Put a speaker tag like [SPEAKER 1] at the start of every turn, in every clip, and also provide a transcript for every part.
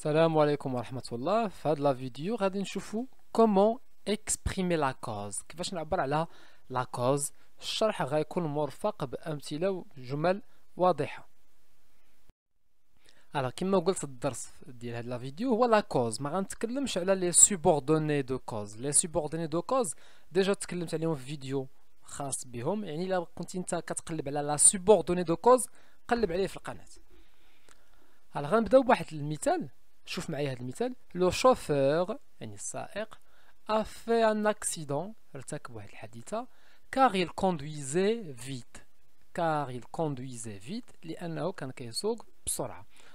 [SPEAKER 1] السلام عليكم ورحمة الله في هاد الفيديو غادي نشوفو كومون اكسبريمي لا كوز كيفاش نعبر على لا كوز الشرح غيكون مرفق بأمثلة وجمل واضحة الوغ كما قلت الدرس ديال هاد الفيديو هو لا كوز ما غنتكلمش على لي سوبوردوني دو كوز لي سوبوردوني دو كوز ديجا تكلمت عليهم في فيديو خاص بهم يعني الا كنت انت كتقلب على لا سوبوردوني دو كوز قلب عليه في القناه الوغ غنبداو بواحد المثال Le chauffeur a fait un accident. car il conduisait vite. Car il conduisait vite.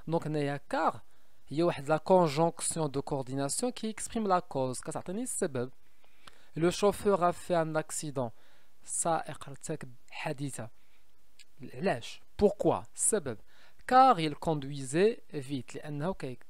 [SPEAKER 1] Donc neyakar. la conjonction de coordination qui exprime la cause, cas certaines Le chauffeur a fait un accident. Sa'eq rtaq Lèche. Pourquoi? Causse. Car il conduisait vite. Li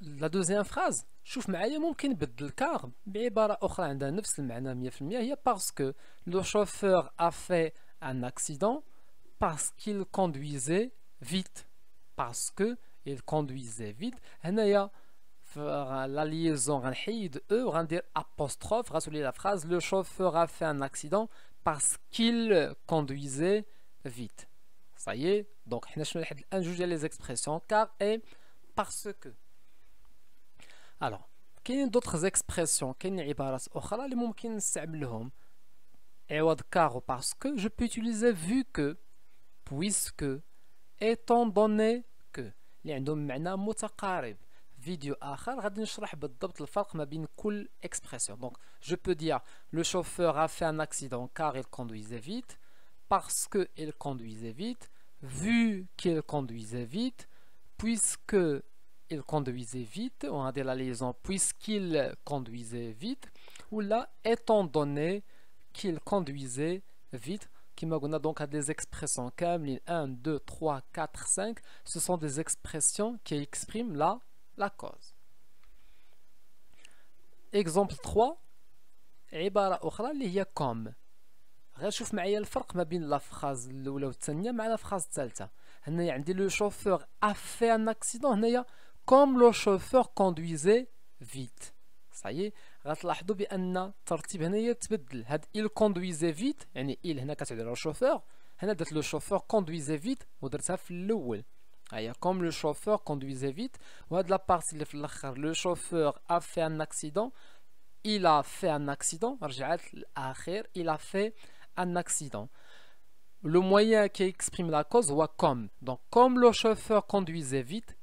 [SPEAKER 1] la deuxième phrase, شوف معايا ممكن عندها نفس المعنى 100% هي parce que le chauffeur a fait un accident parce qu'il conduisait vite parce que il conduisait vite a la liaison غنحيد E وغندير apostrophe la phrase le chauffeur a fait un accident parce qu'il conduisait vite ça y est donc حنا شنو واحد les expressions car et parce que alors, a d'autres expressions que les balles? Au cas mots qui parce que je peux utiliser vu que, puisque, étant donné que les endomagnat mot à carib vidéo autre car. Je vais expliquer m'a cool expression. Donc, je peux dire le chauffeur a fait un accident car il conduisait vite parce que il conduisait vite vu qu'il conduisait vite puisque il conduisait vite, on a dit la liaison puisqu'il conduisait vite, ou là, étant donné qu'il conduisait vite, qui a donc à des expressions comme 1, 2, 3, 4, 5, ce sont des expressions qui expriment la, la cause. Exemple 3, عبارة أخرى اللي هي comme غير شوف معايا الفرق ما بين comme le chauffeur conduisait vite. Ça y est, غتلاحظوا بان الترتيب هنايا تبدل هاد il conduisait vite يعني il هنا vite, على الشوفور هنا درت لو شوفور conduisait vite ودرتها في الاول comme le chauffeur conduisait vite وهاد لا partie اللي في a fait un accident il a fait un accident رجعت il a fait un accident le moyen qui exprime la cause هو comme donc comme le chauffeur conduisait vite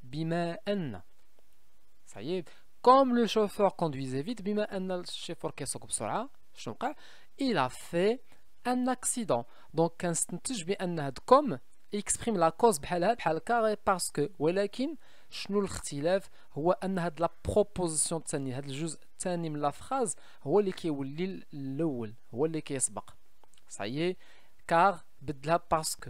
[SPEAKER 1] ça y est, comme le chauffeur conduisait vite, chauffeur il a fait un accident. Donc, un had comme exprime la cause parce que, welakin, chnou ou la proposition tani, had la phrase, ou ou ou Ça y est, car, bidla parce que,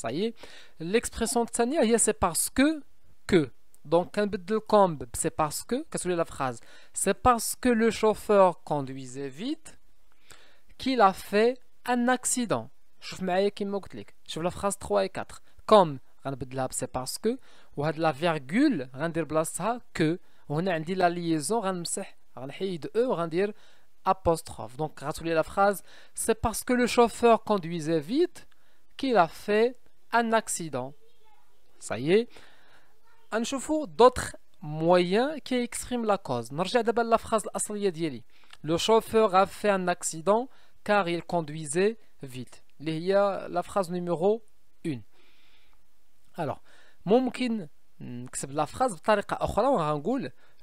[SPEAKER 1] ça y est l'expression الثانيه c'est parce que que donc un de كومب c'est parce que la phrase c'est parce que le chauffeur conduisait vite qu'il a fait un accident شوف معايا شوف la phrase 3 et 4 comme c'est parce que de la virgule غندير ça que وهنا dit la liaison rendir e, apostrophe donc la phrase c'est parce que le chauffeur conduisait vite qu'il a fait un accident. Ça y est. chauffeur d'autres moyens qui expriment la cause. revient la phrase Le chauffeur a fait un accident car il conduisait vite. Il la phrase numéro 1. Alors, ممكن hmm, c'est la phrase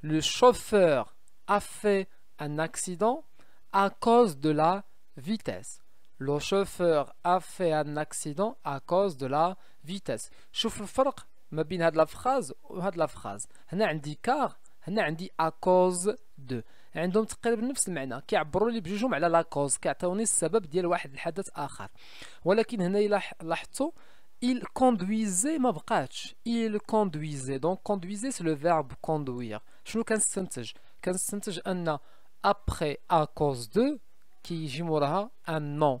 [SPEAKER 1] Le chauffeur a fait un accident à cause de la vitesse. Le chauffeur a fait un accident à cause de la vitesse. شوف الفرق ما بين هاد لا فراز وهاد لا فراز. هنا عندي car, هنا عندي à cause de. عندهم تقريبا نفس المعنى كيعبروا لي بجوجهم على لا كوز كيعطيوني السبب ديال واحد الحدث اخر ولكن هنا لاحظتوا il conduisait ما بقاتش il conduisait donc conduisait c'est le verbe conduire شنو كنستنتج كنستنتج ان après à cause de كيجي موراها un nom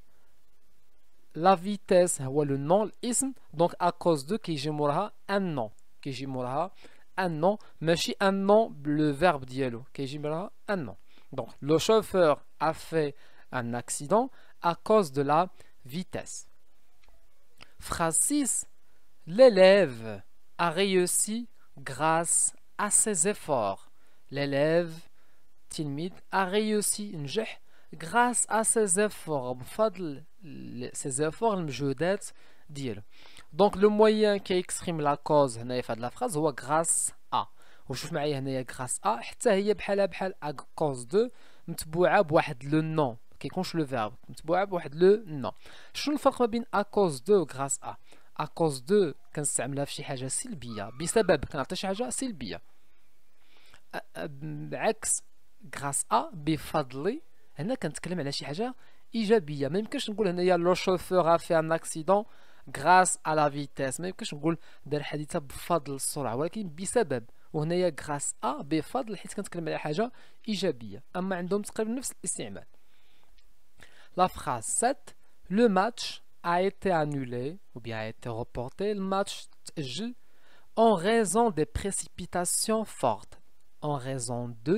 [SPEAKER 1] la vitesse ou le nom nom, donc à cause de qui j'aimerais un nom qui j'aimerais un nom mais un nom le verbe dialo qui j'aimerais un nom donc le chauffeur a fait un accident à cause de la vitesse phrase 6 l'élève a réussi grâce à ses efforts l'élève timide a réussi une grâce à ses efforts, ses efforts, le Donc le moyen qui exprime la cause de la phrase, est grâce à. je vais vous grâce à, c'est à cause de, le nom, le verbe, le nom. Je cause de grâce à. À cause de, quand haja silbia, c'est grâce à, هنا كنتكلم على شي حاجه ايجابيه ما يمكنش نقول هنايا لو شوفور افي ان اكسيدون غراس لا فيتيس ما يمكنش نقول دار حادثه بفضل السرعه ولكن بسبب وهنايا غراس ا بفضل حيت كنتكلم على حاجه ايجابيه اما عندهم تقريبا نفس الاستعمال لا فراس 7 لو ماتش a été annulé ou bien a été reporté le match en raison des précipitations fortes, en raison de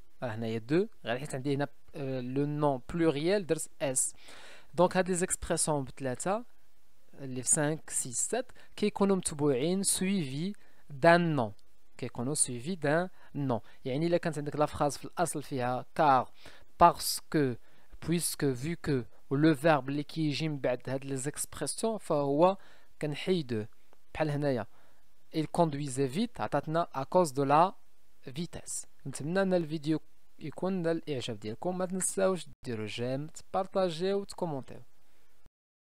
[SPEAKER 1] Euh, le nom pluriel de S. Donc, il y a des expressions, les 5, 6, 7, qui sont suivies d'un nom. Il y a une phrase qui est suivie d'un nom. Il y a une phrase qui est suivie d'un nom. Parce que, puisque le verbe qui est gymbéd a il conduisait vite à cause de la vitesse. vidéo يكون دا الاعجاب ديالكم ما تنساوش ديروا جيم تبارطاجيو وتكومونتيو